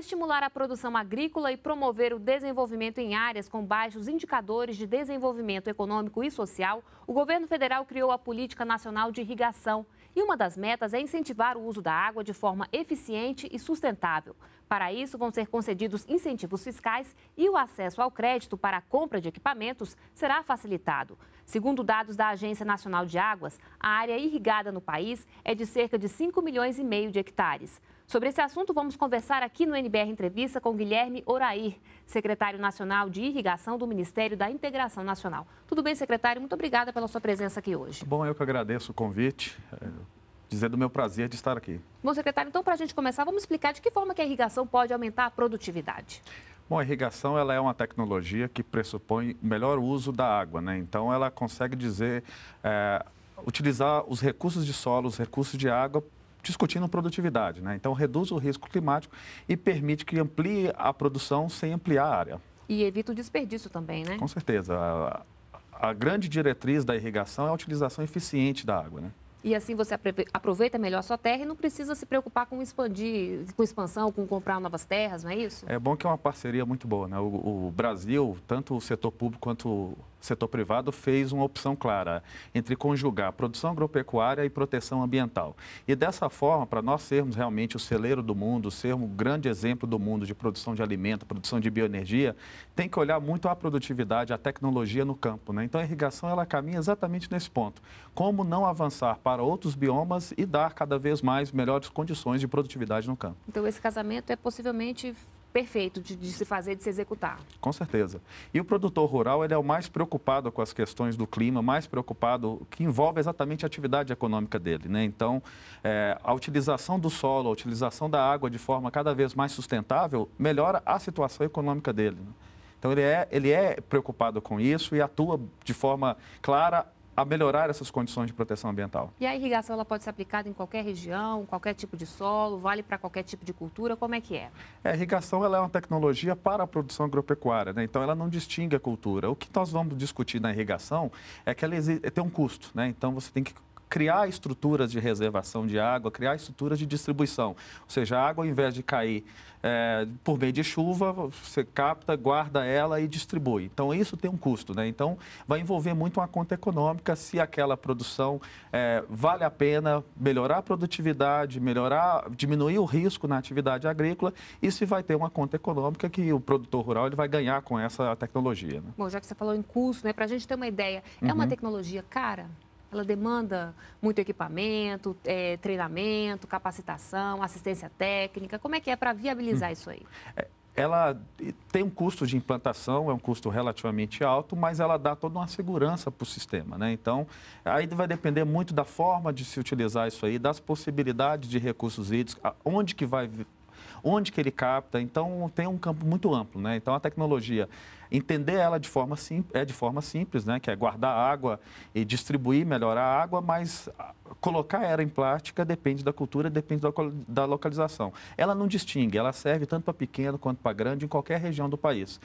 estimular a produção agrícola e promover o desenvolvimento em áreas com baixos indicadores de desenvolvimento econômico e social, o governo federal criou a Política Nacional de Irrigação. E uma das metas é incentivar o uso da água de forma eficiente e sustentável. Para isso, vão ser concedidos incentivos fiscais e o acesso ao crédito para a compra de equipamentos será facilitado. Segundo dados da Agência Nacional de Águas, a área irrigada no país é de cerca de 5 milhões e meio de hectares. Sobre esse assunto, vamos conversar aqui no NBR Entrevista com Guilherme Orair, secretário nacional de Irrigação do Ministério da Integração Nacional. Tudo bem, secretário? Muito obrigada pela sua presença aqui hoje. Bom, eu que agradeço o convite. É, dizer do meu prazer de estar aqui. Bom, secretário, então, para a gente começar, vamos explicar de que forma que a irrigação pode aumentar a produtividade. Bom, a irrigação ela é uma tecnologia que pressupõe melhor uso da água, né? Então ela consegue dizer é, utilizar os recursos de solo, os recursos de água discutindo produtividade. Né? Então, reduz o risco climático e permite que amplie a produção sem ampliar a área. E evita o desperdício também, né? Com certeza. A, a grande diretriz da irrigação é a utilização eficiente da água, né? E assim você aproveita melhor a sua terra e não precisa se preocupar com expandir, com expansão, com comprar novas terras, não é isso? É bom que é uma parceria muito boa, né? O, o Brasil, tanto o setor público quanto o setor privado fez uma opção clara entre conjugar produção agropecuária e proteção ambiental. E dessa forma, para nós sermos realmente o celeiro do mundo, sermos um grande exemplo do mundo de produção de alimento, produção de bioenergia, tem que olhar muito a produtividade, a tecnologia no campo. Né? Então, a irrigação ela caminha exatamente nesse ponto. Como não avançar para outros biomas e dar cada vez mais melhores condições de produtividade no campo. Então, esse casamento é possivelmente perfeito de, de, se fazer, de se executar. Com certeza. E o produtor rural ele é o mais preocupado com as questões do clima, mais preocupado que envolve exatamente a atividade econômica dele. Né? Então, é, a utilização do solo, a utilização da água de forma cada vez mais sustentável melhora a situação econômica dele. Né? Então, ele é, ele é preocupado com isso e atua de forma clara a melhorar essas condições de proteção ambiental. E a irrigação ela pode ser aplicada em qualquer região, qualquer tipo de solo, vale para qualquer tipo de cultura, como é que é? É, a irrigação ela é uma tecnologia para a produção agropecuária, né? então ela não distingue a cultura. O que nós vamos discutir na irrigação é que ela tem um custo, né? então você tem que criar estruturas de reservação de água, criar estruturas de distribuição. Ou seja, a água, ao invés de cair é, por meio de chuva, você capta, guarda ela e distribui. Então, isso tem um custo, né? Então, vai envolver muito uma conta econômica se aquela produção é, vale a pena melhorar a produtividade, melhorar, diminuir o risco na atividade agrícola e se vai ter uma conta econômica que o produtor rural ele vai ganhar com essa tecnologia. Né? Bom, já que você falou em custo, né, para a gente ter uma ideia, é uhum. uma tecnologia cara? ela demanda muito equipamento, é, treinamento, capacitação, assistência técnica. Como é que é para viabilizar hum. isso aí? É, ela tem um custo de implantação, é um custo relativamente alto, mas ela dá toda uma segurança para o sistema. Né? Então, aí vai depender muito da forma de se utilizar isso aí, das possibilidades de recursos hídricos, onde que vai onde que ele capta. Então tem um campo muito amplo, né? Então a tecnologia entender ela de forma sim, é de forma simples, né? Que é guardar água e distribuir melhor a água, mas ah, colocar ela em plástica depende da cultura, depende da, da localização. Ela não distingue, ela serve tanto para pequeno quanto para grande em qualquer região do país.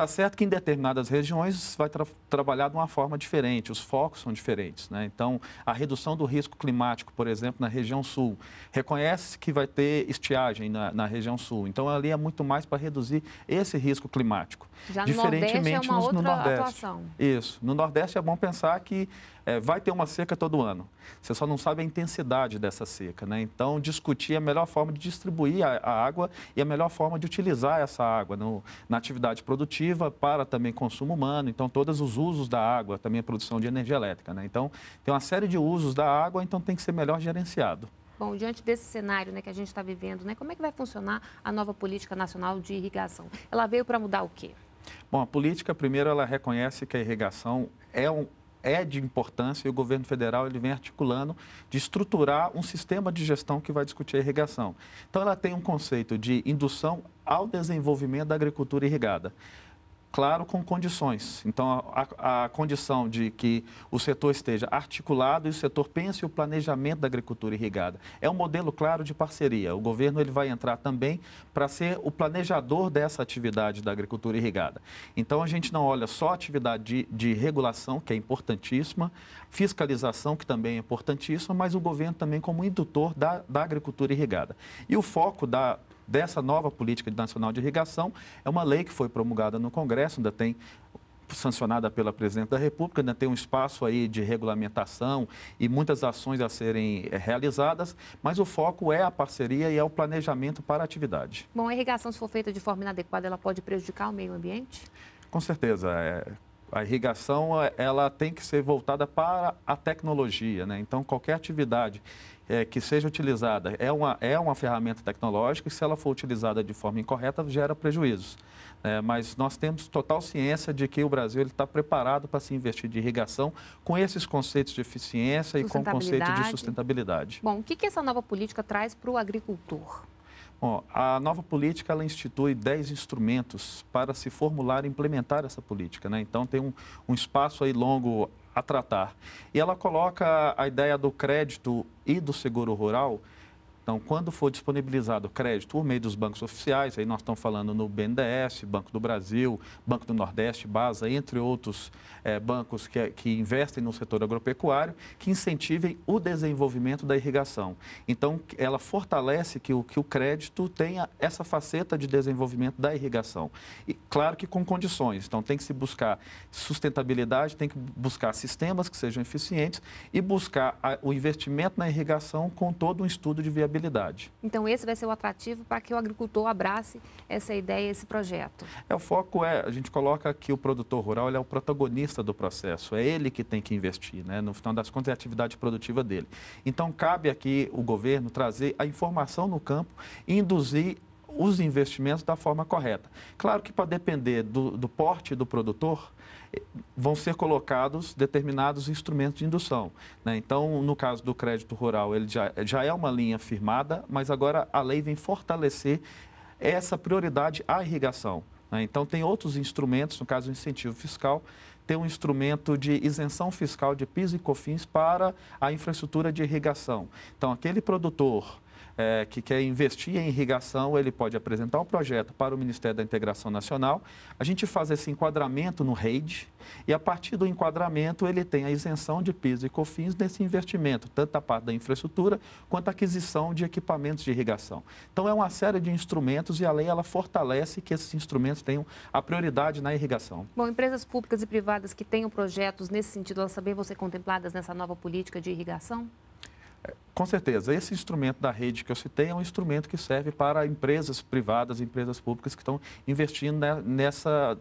Está certo que em determinadas regiões vai tra trabalhar de uma forma diferente, os focos são diferentes. Né? Então, a redução do risco climático, por exemplo, na região sul, reconhece que vai ter estiagem na, na região sul. Então, ali é muito mais para reduzir esse risco climático. Já Diferentemente no Nordeste é uma outra no Nordeste. atuação. Isso. No Nordeste é bom pensar que é, vai ter uma seca todo ano. Você só não sabe a intensidade dessa seca, né? Então, discutir é a melhor forma de distribuir a, a água e a melhor forma de utilizar essa água no, na atividade produtiva para também consumo humano. Então, todos os usos da água, também a produção de energia elétrica, né? Então, tem uma série de usos da água, então tem que ser melhor gerenciado. Bom, diante desse cenário né, que a gente está vivendo, né, como é que vai funcionar a nova política nacional de irrigação? Ela veio para mudar o quê? Bom, a política, primeiro, ela reconhece que a irrigação é um, é de importância e o governo federal ele vem articulando de estruturar um sistema de gestão que vai discutir a irrigação. Então, ela tem um conceito de indução ao desenvolvimento da agricultura irrigada claro, com condições. Então, a, a, condição de que o setor esteja articulado e o setor pense o planejamento da agricultura irrigada. É um modelo claro de parceria. O governo ele vai entrar também para ser o planejador dessa atividade da agricultura irrigada. Então, a gente não olha só a atividade de, de regulação, que é importantíssima, fiscalização, que também é importantíssima, mas o governo também como indutor da, da agricultura irrigada. E o foco da dessa nova política nacional de irrigação. É uma lei que foi promulgada no Congresso, ainda tem sancionada pela Presidente da República, ainda tem um espaço aí de regulamentação e muitas ações a serem eh, realizadas, mas o foco é a parceria e é o planejamento para a atividade. Bom, a irrigação, se for feita de forma inadequada, ela pode prejudicar o meio ambiente? Com certeza. É a irrigação ela tem que ser voltada para a tecnologia, né? Então qualquer atividade é, que seja utilizada é uma, é uma ferramenta tecnológica e se ela for utilizada de forma incorreta, gera prejuízos. É, mas nós temos total ciência de que o Brasil está preparado para se investir de irrigação com esses conceitos de eficiência e com o conceito de sustentabilidade. Bom, o que, que essa nova política traz para o agricultor? Bom, a nova política ela institui 10 instrumentos para se formular e implementar essa política. Né? Então, tem um, um espaço aí longo a tratar. E ela coloca a ideia do crédito e do seguro rural então, quando for disponibilizado crédito por meio dos bancos oficiais, aí nós estamos falando no BNDES, Banco do Brasil, Banco do Nordeste, Basa, entre outros é, bancos que, que investem no setor agropecuário, que incentivem o desenvolvimento da irrigação. Então, ela fortalece que o, que o crédito tenha essa faceta de desenvolvimento da irrigação. E claro que com condições. Então, tem que se buscar sustentabilidade, tem que buscar sistemas que sejam eficientes e buscar a, o investimento na irrigação com todo um estudo de viabilidade sustentabilidade. Então, esse vai ser o atrativo para que o agricultor abrace essa ideia, esse projeto. É, o foco é, a gente coloca que o produtor rural ele é o protagonista do processo, é ele que tem que investir, né? no final das contas é a atividade produtiva dele. Então, cabe aqui o governo trazer a informação no campo e induzir os investimentos da forma correta. Claro que para depender do, do porte do produtor, eh, vão ser colocados determinados instrumentos de indução. Né? Então, no caso do crédito rural, ele já, já é uma linha firmada, mas agora a lei vem fortalecer essa prioridade à irrigação. Né? Então, tem outros instrumentos, no caso, o incentivo fiscal, tem um instrumento de isenção fiscal de PIS e COFINS para a infraestrutura de irrigação. Então, aquele produtor é, que quer investir em irrigação, ele pode apresentar um projeto para o Ministério da Integração Nacional. A gente faz esse enquadramento no REID e, a partir do enquadramento, ele tem a isenção de PIS e COFINS nesse investimento, tanto a parte da infraestrutura quanto a aquisição de equipamentos de irrigação. Então, é uma série de instrumentos e a lei ela fortalece que esses instrumentos tenham a prioridade na irrigação. Bom, empresas públicas e privadas que tenham projetos nesse sentido, elas também vão ser contempladas nessa nova política de irrigação? Com certeza, esse instrumento da rede que eu citei é um instrumento que serve para empresas privadas, empresas públicas que estão investindo nessa,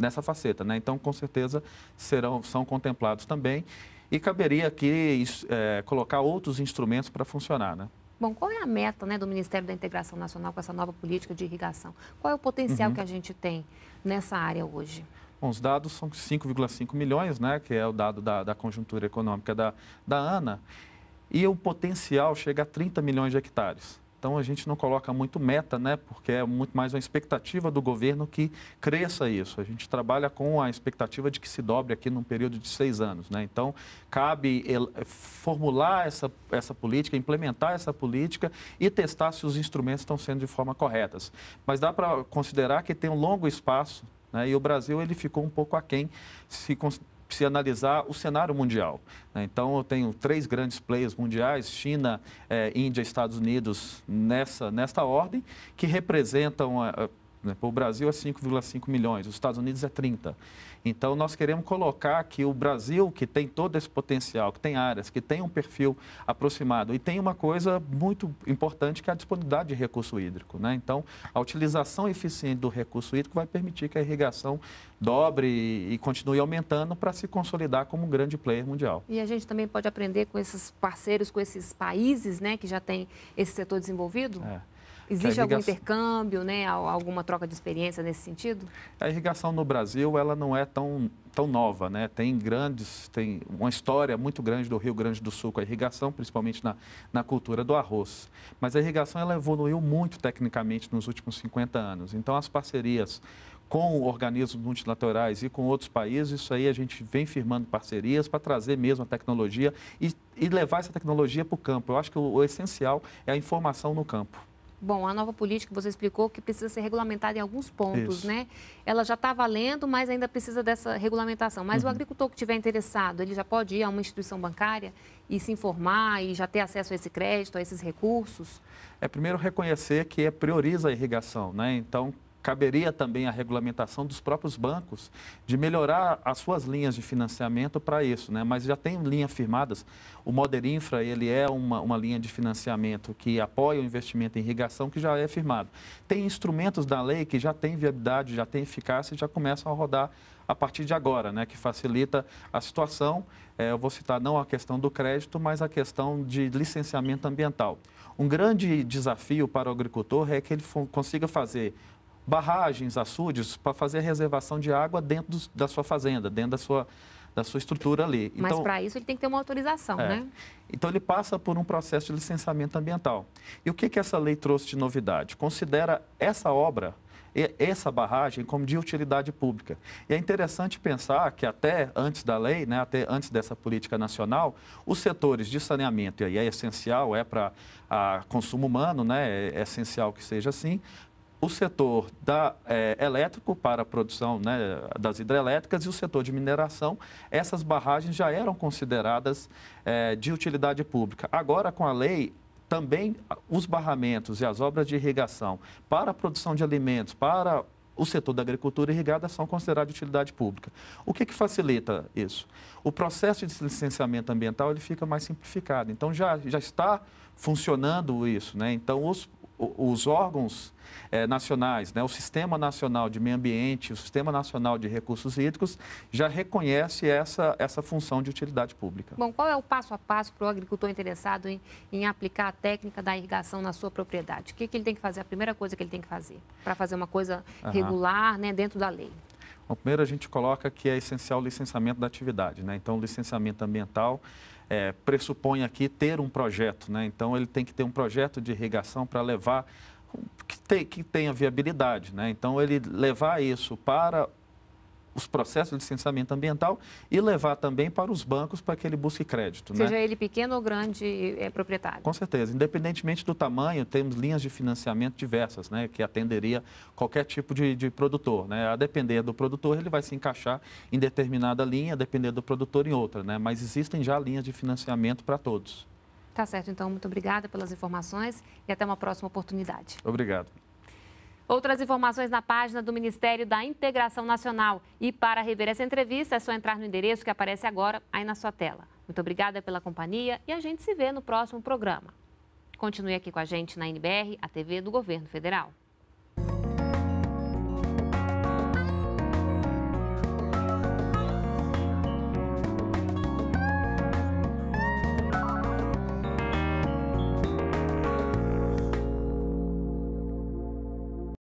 nessa faceta. Né? Então, com certeza, serão, são contemplados também e caberia aqui é, colocar outros instrumentos para funcionar. Né? Bom, qual é a meta né, do Ministério da Integração Nacional com essa nova política de irrigação? Qual é o potencial uhum. que a gente tem nessa área hoje? Bom, os dados são 5,5 milhões, né, que é o dado da, da conjuntura econômica da, da ANA e o potencial chega a 30 milhões de hectares. Então a gente não coloca muito meta, né? Porque é muito mais uma expectativa do governo que cresça isso. A gente trabalha com a expectativa de que se dobre aqui num período de seis anos, né? Então cabe formular essa, essa política, implementar essa política e testar se os instrumentos estão sendo de forma corretas. Mas dá para considerar que tem um longo espaço. Né, e o Brasil ele ficou um pouco aquém se, se analisar o cenário mundial. Né? Então, eu tenho três grandes players mundiais, China, eh, Índia, Estados Unidos, nessa, nesta ordem, que representam né? o Brasil é 5,5 milhões, os Estados Unidos é 30. Então, nós queremos colocar que o Brasil, que tem todo esse potencial, que tem áreas, que tem um perfil aproximado, e tem uma coisa muito importante que é a disponibilidade de recurso hídrico. Né? Então, a utilização eficiente do recurso hídrico vai permitir que a irrigação dobre e continue aumentando para se consolidar como um grande player mundial. E a gente também pode aprender com esses parceiros, com esses países né, que já têm esse setor desenvolvido? É. Existe irrigação... algum intercâmbio, né? alguma troca de experiência nesse sentido? A irrigação no Brasil ela não é tão, tão nova, né? Tem grandes, tem uma história muito grande do Rio Grande do Sul com a irrigação, principalmente na, na cultura do arroz. Mas a irrigação ela evoluiu muito tecnicamente nos últimos 50 anos. Então as parcerias com organismos multilaterais e com outros países, isso aí a gente vem firmando parcerias para trazer mesmo a tecnologia e, e levar essa tecnologia para o campo. Eu acho que o, o essencial é a informação no campo. Bom, a nova política, você explicou que precisa ser regulamentada em alguns pontos, Isso. né? Ela já está valendo, mas ainda precisa dessa regulamentação. Mas uhum. o agricultor que estiver interessado, ele já pode ir a uma instituição bancária e se informar e já ter acesso a esse crédito, a esses recursos? É primeiro reconhecer que é, prioriza a irrigação, né? Então, caberia também a regulamentação dos próprios bancos de melhorar as suas linhas de financiamento para isso, né? Mas já tem linhas firmadas. O Moderinfra, ele é uma, uma linha de financiamento que apoia o investimento em irrigação que já é firmado. Tem instrumentos da lei que já tem viabilidade, já tem eficácia e já começam a rodar a partir de agora, né, que facilita a situação. É, eu vou citar não a questão do crédito, mas a questão de licenciamento ambiental. Um grande desafio para o agricultor é que ele consiga fazer barragens, açudes, para fazer a reservação de água dentro do, da sua fazenda, dentro da sua, da sua estrutura ali. Então, Mas para isso ele tem que ter uma autorização, é. né? Então ele passa por um processo de licenciamento ambiental. E o que, que essa lei trouxe de novidade? Considera essa obra, essa barragem, como de utilidade pública. E é interessante pensar que até antes da lei, né, até antes dessa política nacional, os setores de saneamento, e aí é essencial, é para consumo humano, né, é essencial que seja assim, o setor da, é, elétrico para a produção né, das hidrelétricas e o setor de mineração, essas barragens já eram consideradas é, de utilidade pública. Agora, com a lei, também os barramentos e as obras de irrigação para a produção de alimentos, para o setor da agricultura irrigada são considerados de utilidade pública. O que, que facilita isso? O processo de licenciamento ambiental ele fica mais simplificado. Então, já, já está funcionando isso. Né? Então, os, os órgãos eh, nacionais, né, o Sistema Nacional de Meio Ambiente, o Sistema Nacional de Recursos Hídricos, já reconhece essa, essa função de utilidade pública. Bom, qual é o passo a passo para o agricultor interessado em, em aplicar a técnica da irrigação na sua propriedade? O que, que ele tem que fazer? A primeira coisa que ele tem que fazer para fazer uma coisa uhum. regular, né, dentro da lei? Bom, primeiro a gente coloca que é essencial o licenciamento da atividade, né? Então, o licenciamento ambiental é, pressupõe aqui ter um projeto, né? Então ele tem que ter um projeto de irrigação para levar que, tem que tenha viabilidade, né? Então ele levar isso para os processos de licenciamento ambiental e levar também para os bancos para que ele busque crédito. Né? Seja né? ele pequeno ou grande é, proprietário. Com certeza. Independentemente do tamanho, temos linhas de financiamento diversas, né, que atenderia qualquer tipo de, de produtor. Né? A depender do produtor, ele vai se encaixar em determinada linha, a depender do produtor em outra. Né? Mas existem já linhas de financiamento para todos. Tá certo, então, muito obrigada pelas informações e até uma próxima oportunidade. Obrigado. Outras informações na página do Ministério da Integração Nacional. E para rever essa entrevista, é só entrar no endereço que aparece agora aí na sua tela. Muito obrigada pela companhia e a gente se vê no próximo programa. Continue aqui com a gente na NBR, a TV do Governo Federal.